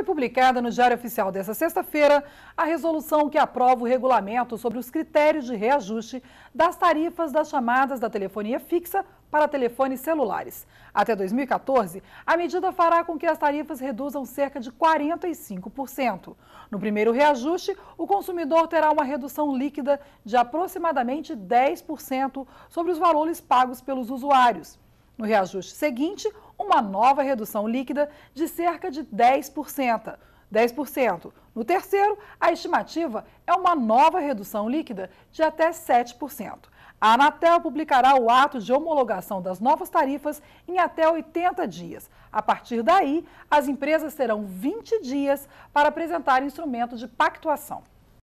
foi publicada no Diário Oficial desta sexta-feira a resolução que aprova o regulamento sobre os critérios de reajuste das tarifas das chamadas da telefonia fixa para telefones celulares. Até 2014, a medida fará com que as tarifas reduzam cerca de 45%. No primeiro reajuste, o consumidor terá uma redução líquida de aproximadamente 10% sobre os valores pagos pelos usuários. No reajuste seguinte, uma nova redução líquida de cerca de 10%. 10%. No terceiro, a estimativa é uma nova redução líquida de até 7%. A Anatel publicará o ato de homologação das novas tarifas em até 80 dias. A partir daí, as empresas terão 20 dias para apresentar instrumento de pactuação.